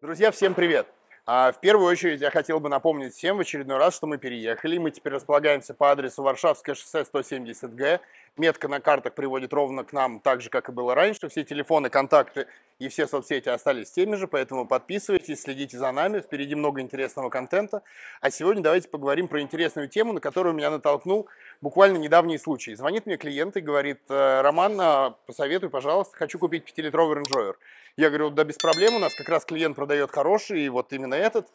Друзья, всем привет! А, в первую очередь я хотел бы напомнить всем в очередной раз, что мы переехали. Мы теперь располагаемся по адресу Варшавское шоссе 170Г метка на картах приводит ровно к нам, так же, как и было раньше. Все телефоны, контакты и все соцсети остались теми же, поэтому подписывайтесь, следите за нами, впереди много интересного контента. А сегодня давайте поговорим про интересную тему, на которую меня натолкнул буквально недавний случай. Звонит мне клиент и говорит, «Э, Роман, а, посоветуй, пожалуйста, хочу купить 5-литровый Range Я говорю, да без проблем, у нас как раз клиент продает хороший, и вот именно этот.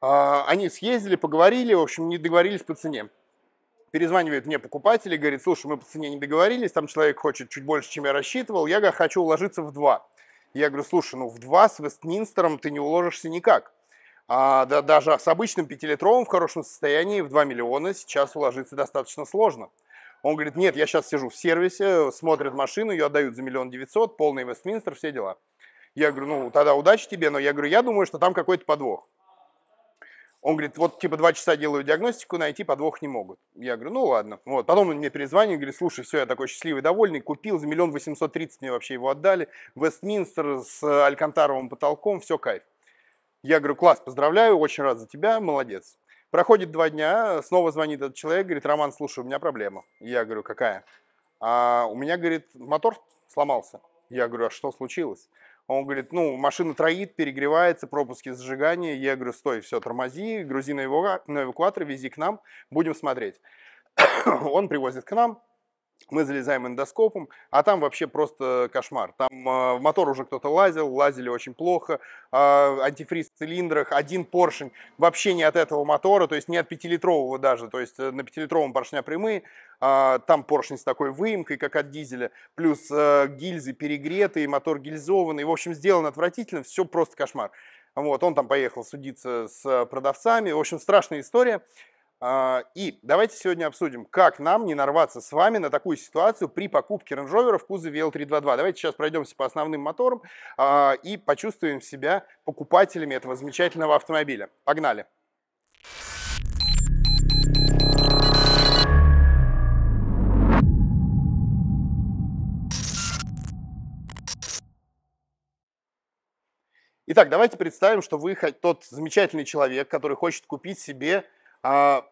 А, они съездили, поговорили, в общем, не договорились по цене перезванивает мне покупатель и говорит, слушай, мы по цене не договорились, там человек хочет чуть больше, чем я рассчитывал, я говорю, хочу уложиться в два. Я говорю, слушай, ну в два с Вестминстером ты не уложишься никак. А, да, даже с обычным пятилитровым в хорошем состоянии в 2 миллиона сейчас уложиться достаточно сложно. Он говорит, нет, я сейчас сижу в сервисе, смотрят машину, ее отдают за миллион девятьсот, полный Вестминстер, все дела. Я говорю, ну тогда удачи тебе, но я говорю, я думаю, что там какой-то подвох. Он говорит, вот типа два часа делаю диагностику, найти подвох не могут. Я говорю, ну ладно. Вот. Потом он мне перезвонил, говорит, слушай, все, я такой счастливый, довольный, купил, за миллион восемьсот тридцать мне вообще его отдали. Вестминстер с алькантаровым потолком, все, кайф. Я говорю, класс, поздравляю, очень рад за тебя, молодец. Проходит два дня, снова звонит этот человек, говорит, Роман, слушай, у меня проблема. Я говорю, какая? А у меня, говорит, мотор сломался. Я говорю, а что случилось? Он говорит, ну, машина троит, перегревается, пропуски зажигания. Я говорю, стой, все, тормози, грузи на, эвакуатор, вези к нам, будем смотреть. Он привозит к нам, мы залезаем эндоскопом, а там вообще просто кошмар. Там э, в мотор уже кто-то лазил, лазили очень плохо, э, антифриз в цилиндрах, один поршень вообще не от этого мотора, то есть не от пятилитрового даже, то есть э, на пятилитровом поршня прямые, а, там поршень с такой выемкой, как от дизеля, плюс э, гильзы перегретые, мотор гильзованный, в общем, сделано отвратительно, все просто кошмар. Вот, он там поехал судиться с э, продавцами, в общем, страшная история. А, и давайте сегодня обсудим, как нам не нарваться с вами на такую ситуацию при покупке Range Rover в кузове L322. Давайте сейчас пройдемся по основным моторам а, и почувствуем себя покупателями этого замечательного автомобиля. Погнали! Итак, давайте представим, что вы тот замечательный человек, который хочет купить себе а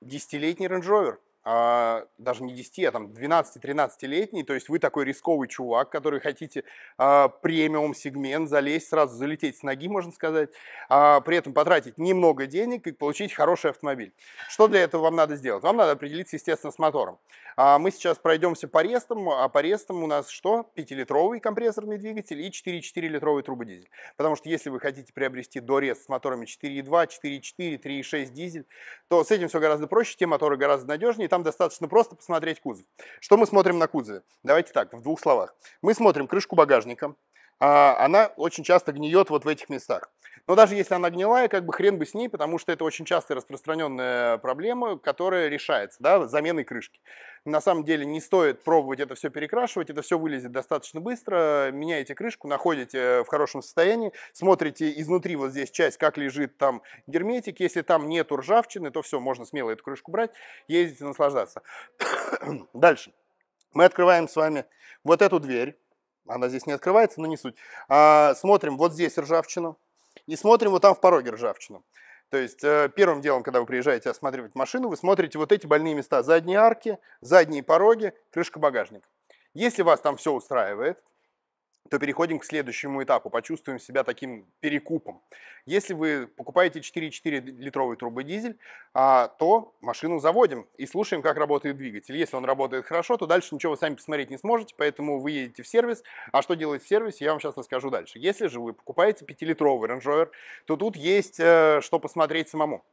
десятилетний Range Rover. А, даже не 10, а там 12-13-летний, то есть вы такой рисковый чувак, который хотите а, премиум-сегмент залезть, сразу залететь с ноги, можно сказать, а, при этом потратить немного денег и получить хороший автомобиль. Что для этого вам надо сделать? Вам надо определиться, естественно, с мотором. А, мы сейчас пройдемся по рестам, а по рестам у нас что? 5-литровый компрессорный двигатель и 4,4-литровый турбодизель. Потому что если вы хотите приобрести дорест с моторами 4,2, 4,4, 3,6 дизель, то с этим все гораздо проще, те моторы гораздо надежнее, там достаточно просто посмотреть кузов. Что мы смотрим на кузове? Давайте так, в двух словах. Мы смотрим крышку багажника, а, она очень часто гниет вот в этих местах. Но даже если она гнилая, как бы хрен бы с ней, потому что это очень часто распространенная проблема, которая решается да, заменой крышки. На самом деле не стоит пробовать это все перекрашивать, это все вылезет достаточно быстро. Меняете крышку, находите э, в хорошем состоянии, смотрите изнутри вот здесь часть, как лежит там герметик. Если там нету ржавчины, то все, можно смело эту крышку брать, ездить и наслаждаться. Дальше. Мы открываем с вами вот эту дверь. Она здесь не открывается, но не суть. А, смотрим, вот здесь ржавчину и смотрим вот там в пороге ржавчину. То есть э, первым делом, когда вы приезжаете осматривать машину, вы смотрите вот эти больные места, задние арки, задние пороги, крышка багажника. Если вас там все устраивает, то переходим к следующему этапу, почувствуем себя таким перекупом. Если вы покупаете 4,4 литровый трубы дизель, а, то машину заводим и слушаем, как работает двигатель. Если он работает хорошо, то дальше ничего вы сами посмотреть не сможете, поэтому вы едете в сервис. А что делать в сервисе, я вам сейчас расскажу дальше. Если же вы покупаете 5-литровый Range Rover, то тут есть э, что посмотреть самому.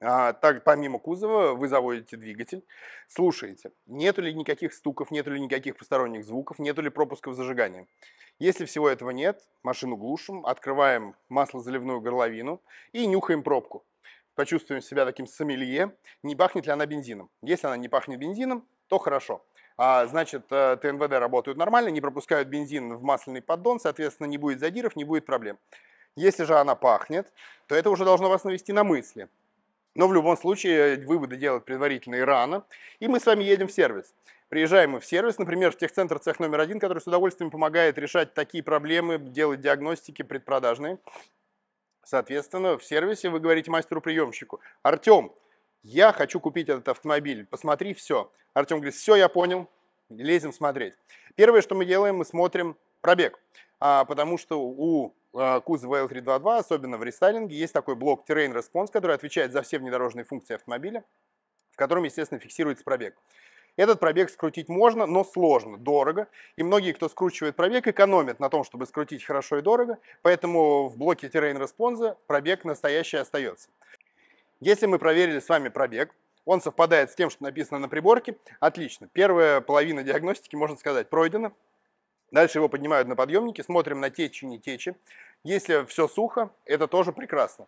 А, так, помимо кузова вы заводите двигатель, слушаете, нету ли никаких стуков, нету ли никаких посторонних звуков, нету ли пропусков зажигания. Если всего этого нет, машину глушим, открываем маслозаливную горловину и нюхаем пробку. Почувствуем себя таким сомелье, не пахнет ли она бензином. Если она не пахнет бензином, то хорошо. А, значит, э, ТНВД работают нормально, не пропускают бензин в масляный поддон, соответственно, не будет задиров, не будет проблем. Если же она пахнет, то это уже должно вас навести на мысли – но в любом случае э, выводы делать предварительно и рано. И мы с вами едем в сервис. Приезжаем мы в сервис, например, в техцентр цех номер один, который с удовольствием помогает решать такие проблемы, делать диагностики предпродажные. Соответственно, в сервисе вы говорите мастеру-приемщику, Артем, я хочу купить этот автомобиль, посмотри все. Артем говорит, все, я понял, лезем смотреть. Первое, что мы делаем, мы смотрим пробег, а, потому что у а, кузова L322, особенно в рестайлинге, есть такой блок Terrain Response, который отвечает за все внедорожные функции автомобиля, в котором, естественно, фиксируется пробег. Этот пробег скрутить можно, но сложно, дорого. И многие, кто скручивает пробег, экономят на том, чтобы скрутить хорошо и дорого. Поэтому в блоке Terrain Response пробег настоящий остается. Если мы проверили с вами пробег, он совпадает с тем, что написано на приборке, отлично. Первая половина диагностики, можно сказать, пройдена. Дальше его поднимают на подъемнике, смотрим на течи, не течи. Если все сухо, это тоже прекрасно.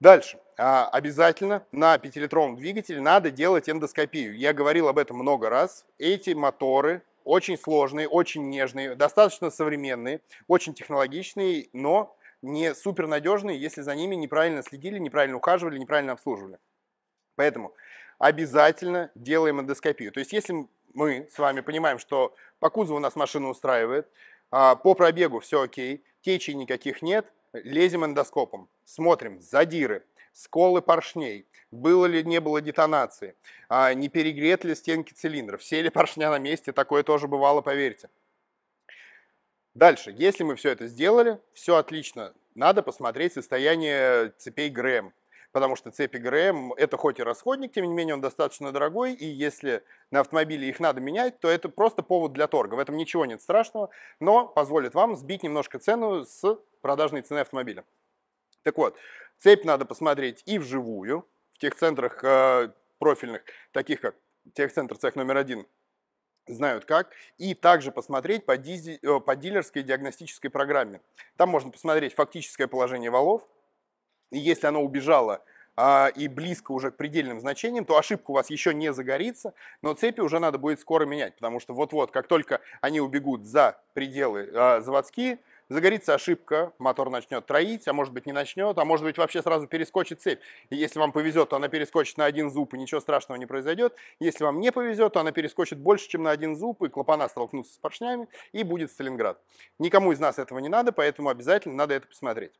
Дальше. А, обязательно на 5-литровом двигателе надо делать эндоскопию. Я говорил об этом много раз. Эти моторы очень сложные, очень нежные, достаточно современные, очень технологичные, но не супер надежные, если за ними неправильно следили, неправильно ухаживали, неправильно обслуживали. Поэтому обязательно делаем эндоскопию. То есть если мы с вами понимаем, что по кузову нас машина устраивает, а, по пробегу все окей, течей никаких нет, лезем эндоскопом, смотрим, задиры, сколы поршней, было ли не было детонации, а, не перегрет ли стенки цилиндров, все ли поршня на месте, такое тоже бывало, поверьте. Дальше, если мы все это сделали, все отлично, надо посмотреть состояние цепей ГРМ потому что цепи ГРМ – это хоть и расходник, тем не менее он достаточно дорогой, и если на автомобиле их надо менять, то это просто повод для торга. В этом ничего нет страшного, но позволит вам сбить немножко цену с продажной цены автомобиля. Так вот, цепь надо посмотреть и вживую, в техцентрах э, профильных, таких как техцентр цех номер один знают как, и также посмотреть по, дизи, э, по дилерской диагностической программе. Там можно посмотреть фактическое положение валов, и если оно убежало а, и близко уже к предельным значениям, то ошибка у вас еще не загорится, но цепи уже надо будет скоро менять, потому что вот-вот, как только они убегут за пределы э, заводские, загорится ошибка, мотор начнет троить, а может быть не начнет, а может быть вообще сразу перескочит цепь. И если вам повезет, то она перескочит на один зуб, и ничего страшного не произойдет. Если вам не повезет, то она перескочит больше, чем на один зуб, и клапана столкнутся с поршнями, и будет Сталинград. Никому из нас этого не надо, поэтому обязательно надо это посмотреть.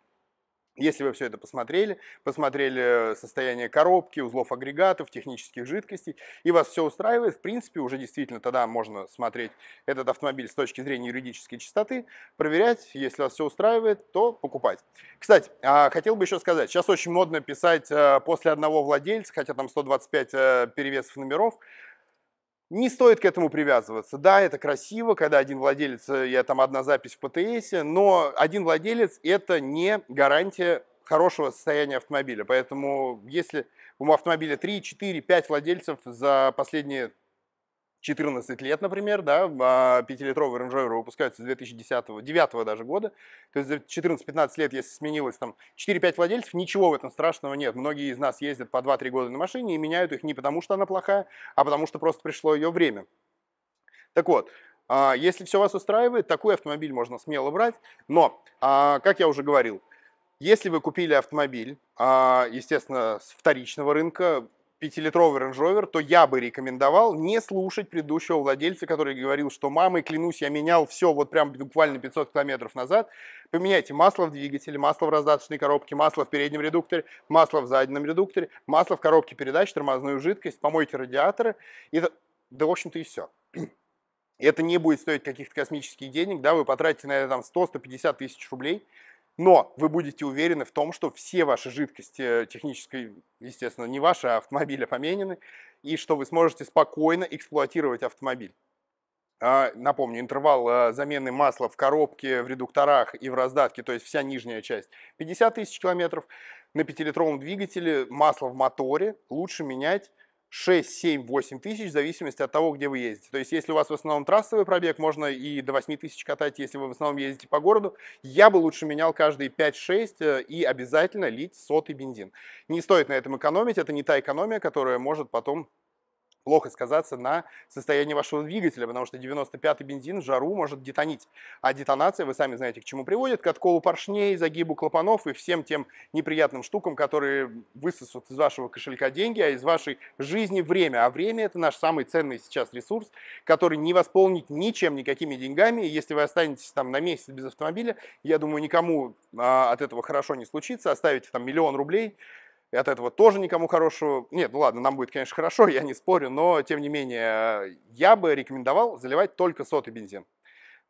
Если вы все это посмотрели, посмотрели состояние коробки, узлов агрегатов, технических жидкостей, и вас все устраивает, в принципе, уже действительно тогда можно смотреть этот автомобиль с точки зрения юридической чистоты, проверять, если вас все устраивает, то покупать. Кстати, а, хотел бы еще сказать, сейчас очень модно писать э, после одного владельца, хотя там 125 э, перевесов номеров, не стоит к этому привязываться. Да, это красиво, когда один владелец, э, я там одна запись в ПТС, но один владелец – это не гарантия хорошего состояния автомобиля. Поэтому если у автомобиля 3, 4, 5 владельцев за последние 14 лет, например, да, 5-литровый а, Range Rover выпускаются с 2009 даже года, то есть за 14-15 лет, если сменилось там 4-5 владельцев, ничего в этом страшного нет. Многие из нас ездят по 2-3 года на машине и меняют их не потому, что она плохая, а потому, что просто пришло ее время. Так вот, а, если все вас устраивает, такой автомобиль можно смело брать, но, а, как я уже говорил, если вы купили автомобиль, естественно, с вторичного рынка, Пятилитровый литровый то я бы рекомендовал не слушать предыдущего владельца, который говорил, что мамой, клянусь, я менял все вот прям буквально 500 километров назад. Поменяйте масло в двигателе, масло в раздаточной коробке, масло в переднем редукторе, масло в заднем редукторе, масло в коробке передач, тормозную жидкость, помойте радиаторы. И, да, в общем-то, и все. Это не будет стоить каких-то космических денег, да, вы потратите на это там 100-150 тысяч рублей но вы будете уверены в том, что все ваши жидкости э, технической, естественно, не ваши, а автомобиля поменены, и что вы сможете спокойно эксплуатировать автомобиль. А, напомню, интервал э, замены масла в коробке, в редукторах и в раздатке, то есть вся нижняя часть, 50 тысяч километров. На 5-литровом двигателе масло в моторе лучше менять 6, 7, 8 тысяч в зависимости от того, где вы ездите. То есть, если у вас в основном трассовый пробег, можно и до 8 тысяч катать, если вы в основном ездите по городу. Я бы лучше менял каждые 5-6 э, и обязательно лить сотый бензин. Не стоит на этом экономить, это не та экономия, которая может потом плохо сказаться на состоянии вашего двигателя, потому что 95-й бензин в жару может детонить. А детонация, вы сами знаете, к чему приводит, к отколу поршней, загибу клапанов и всем тем неприятным штукам, которые высосут из вашего кошелька деньги, а из вашей жизни время. А время – это наш самый ценный сейчас ресурс, который не восполнить ничем, никакими деньгами. И если вы останетесь там на месяц без автомобиля, я думаю, никому а, от этого хорошо не случится. Оставите там миллион рублей – и от этого тоже никому хорошего... Нет, ну ладно, нам будет, конечно, хорошо, я не спорю, но, тем не менее, я бы рекомендовал заливать только сотый бензин.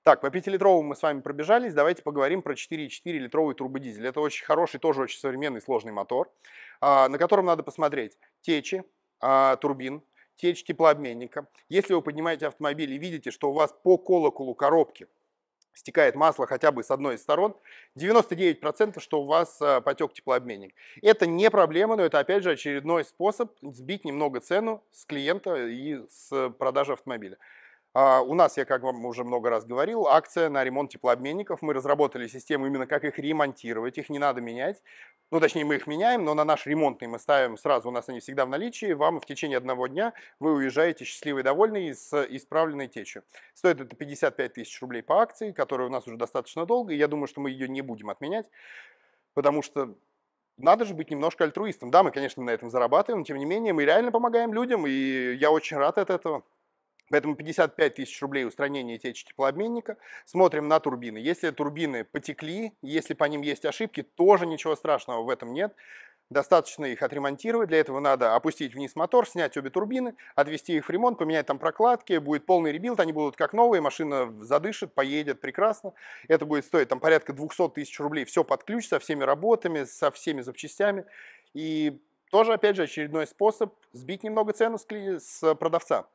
Так, по 5-литровому мы с вами пробежались, давайте поговорим про 4,4-литровый турбодизель. Это очень хороший, тоже очень современный сложный мотор, а, на котором надо посмотреть течи, а, турбин, течь теплообменника. Если вы поднимаете автомобиль и видите, что у вас по колоколу коробки – стекает масло хотя бы с одной из сторон, 99% что у вас э, потек теплообменник. Это не проблема, но это опять же очередной способ сбить немного цену с клиента и с продажи автомобиля. А, у нас, я как вам уже много раз говорил, акция на ремонт теплообменников. Мы разработали систему именно как их ремонтировать. Их не надо менять. Ну, точнее, мы их меняем, но на наш ремонтный мы ставим сразу. У нас они всегда в наличии. Вам в течение одного дня вы уезжаете счастливый, довольный с э, исправленной течью. Стоит это 55 тысяч рублей по акции, которая у нас уже достаточно долго. И я думаю, что мы ее не будем отменять, потому что надо же быть немножко альтруистом. Да, мы, конечно, на этом зарабатываем, но тем не менее мы реально помогаем людям, и я очень рад от этого. Поэтому 55 тысяч рублей устранение течи теплообменника. Смотрим на турбины. Если турбины потекли, если по ним есть ошибки, тоже ничего страшного в этом нет. Достаточно их отремонтировать. Для этого надо опустить вниз мотор, снять обе турбины, отвести их в ремонт, поменять там прокладки, будет полный ребилд, они будут как новые, машина задышит, поедет прекрасно. Это будет стоить там порядка 200 тысяч рублей. Все под ключ, со всеми работами, со всеми запчастями. И тоже, опять же, очередной способ сбить немного цену с продавца.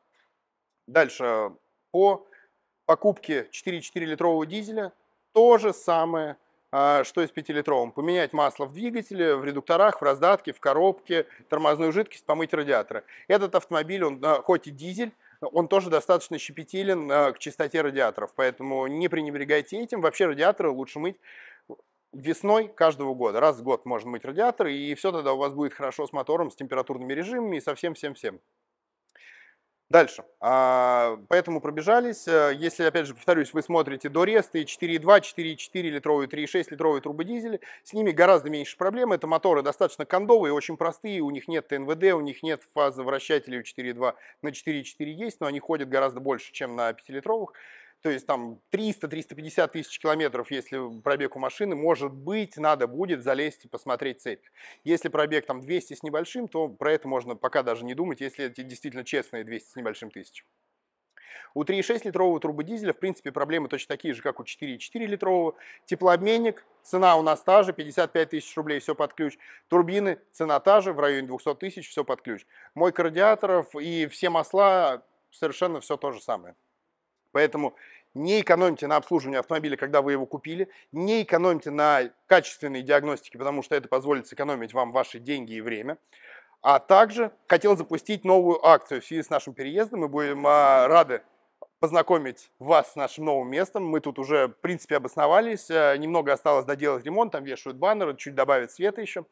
Дальше по покупке 4,4 литрового дизеля то же самое, а, что и с 5-литровым. Поменять масло в двигателе, в редукторах, в раздатке, в коробке, тормозную жидкость, помыть радиаторы. Этот автомобиль, он а, хоть и дизель, он тоже достаточно щепетилен а, к чистоте радиаторов, поэтому не пренебрегайте этим. Вообще радиаторы лучше мыть весной каждого года. Раз в год можно мыть радиаторы, и все тогда у вас будет хорошо с мотором, с температурными режимами и со всем-всем-всем. Дальше. А, поэтому пробежались. Э, если, опять же, повторюсь, вы смотрите до ресты 4.2, 4.4 литровые, 3.6 литровые трубы дизели, с ними гораздо меньше проблем. Это моторы достаточно кондовые, очень простые, у них нет ТНВД, у них нет фазовращателей у 4.2 на 4.4 есть, но они ходят гораздо больше, чем на 5-литровых то есть там 300-350 тысяч километров, если пробег у машины, может быть, надо будет залезть и посмотреть цепь. Если пробег там 200 с небольшим, то про это можно пока даже не думать, если это действительно честные 200 с небольшим тысяч. У 3,6 литрового турбодизеля, в принципе, проблемы точно такие же, как у 4,4 литрового. Теплообменник, цена у нас та же, 55 тысяч рублей, все под ключ. Турбины, цена та же, в районе 200 тысяч, все под ключ. Мойка радиаторов и все масла, совершенно все то же самое. Поэтому не экономьте на обслуживании автомобиля, когда вы его купили, не экономьте на качественной диагностике, потому что это позволит сэкономить вам ваши деньги и время. А также хотел запустить новую акцию в связи с нашим переездом. Мы будем а, рады познакомить вас с нашим новым местом. Мы тут уже, в принципе, обосновались. Э, немного осталось доделать ремонт, там вешают баннеры, чуть добавят света еще.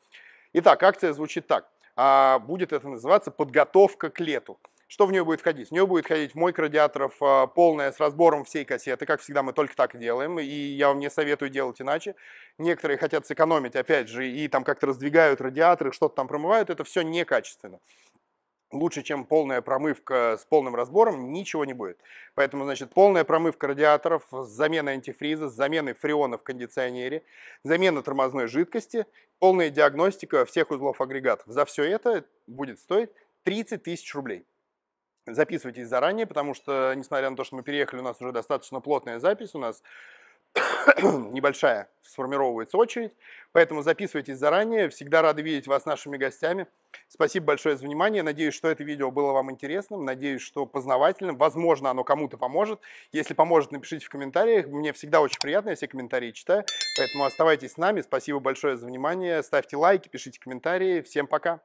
Итак, акция звучит так. А, будет это называться «Подготовка к лету». Что в нее будет входить? В нее будет входить мойка радиаторов а, полная с разбором всей кассеты, как всегда мы только так делаем, и я вам не советую делать иначе. Некоторые хотят сэкономить, опять же, и там как-то раздвигают радиаторы, что-то там промывают, это все некачественно лучше, чем полная промывка с полным разбором, ничего не будет. Поэтому, значит, полная промывка радиаторов, замена антифриза, замена фреона в кондиционере, замена тормозной жидкости, полная диагностика всех узлов агрегатов. За все это будет стоить 30 тысяч рублей. Записывайтесь заранее, потому что, несмотря на то, что мы переехали, у нас уже достаточно плотная запись, у нас небольшая сформировывается очередь, поэтому записывайтесь заранее. Всегда рады видеть вас нашими гостями. Спасибо большое за внимание. Надеюсь, что это видео было вам интересным, надеюсь, что познавательным. Возможно, оно кому-то поможет. Если поможет, напишите в комментариях. Мне всегда очень приятно, я все комментарии читаю. Поэтому оставайтесь с нами. Спасибо большое за внимание. Ставьте лайки, пишите комментарии. Всем пока!